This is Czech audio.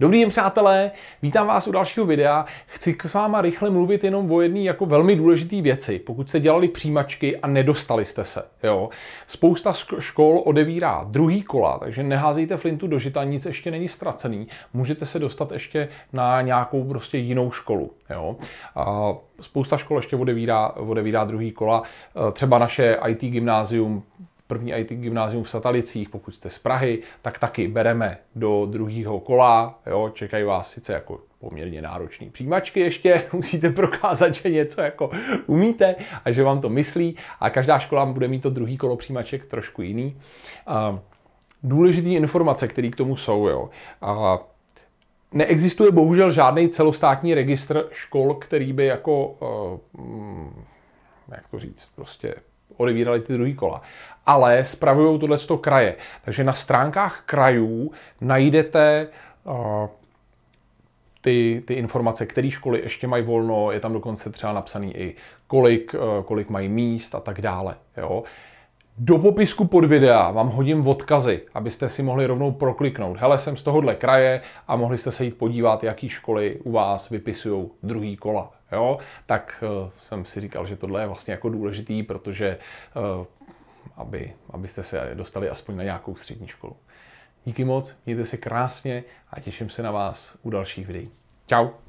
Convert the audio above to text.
Dobrý den přátelé, vítám vás u dalšího videa. Chci s váma rychle mluvit jenom o jedné jako velmi důležité věci, pokud jste dělali přijímačky a nedostali jste se. Jo? Spousta škol odevírá druhý kola, takže neházejte flintu do žita, nic ještě není ztracený. Můžete se dostat ještě na nějakou prostě jinou školu. Jo? A spousta škol ještě odevírá, odevírá druhý kola. E, třeba naše IT gymnázium první IT gymnázium v Satalicích, pokud jste z Prahy, tak taky bereme do druhého kola, jo, čekají vás sice jako poměrně náročný přijímačky ještě, musíte prokázat, že něco jako umíte a že vám to myslí a každá škola bude mít to druhý kolo přijímaček trošku jiný. Důležité informace, které k tomu jsou, jo. A neexistuje bohužel žádný celostátní registr škol, který by jako, eh, mm, jak to říct, prostě odevírali ty druhý kola. Ale spravují tohle kraje. Takže na stránkách krajů najdete eh, ty, ty informace, které školy ještě mají volno, je tam dokonce třeba napsaný i kolik, eh, kolik mají míst a tak dále. Jo? Do popisku pod videa vám hodím odkazy, abyste si mohli rovnou prokliknout. Hele, jsem z tohohle kraje a mohli jste se jít podívat, jaký školy u vás vypisují druhý kola jo, tak eh, jsem si říkal, že tohle je vlastně jako důležitý, protože eh, aby, abyste se dostali aspoň na nějakou střední školu. Díky moc, mějte se krásně a těším se na vás u dalších videí. Ciao.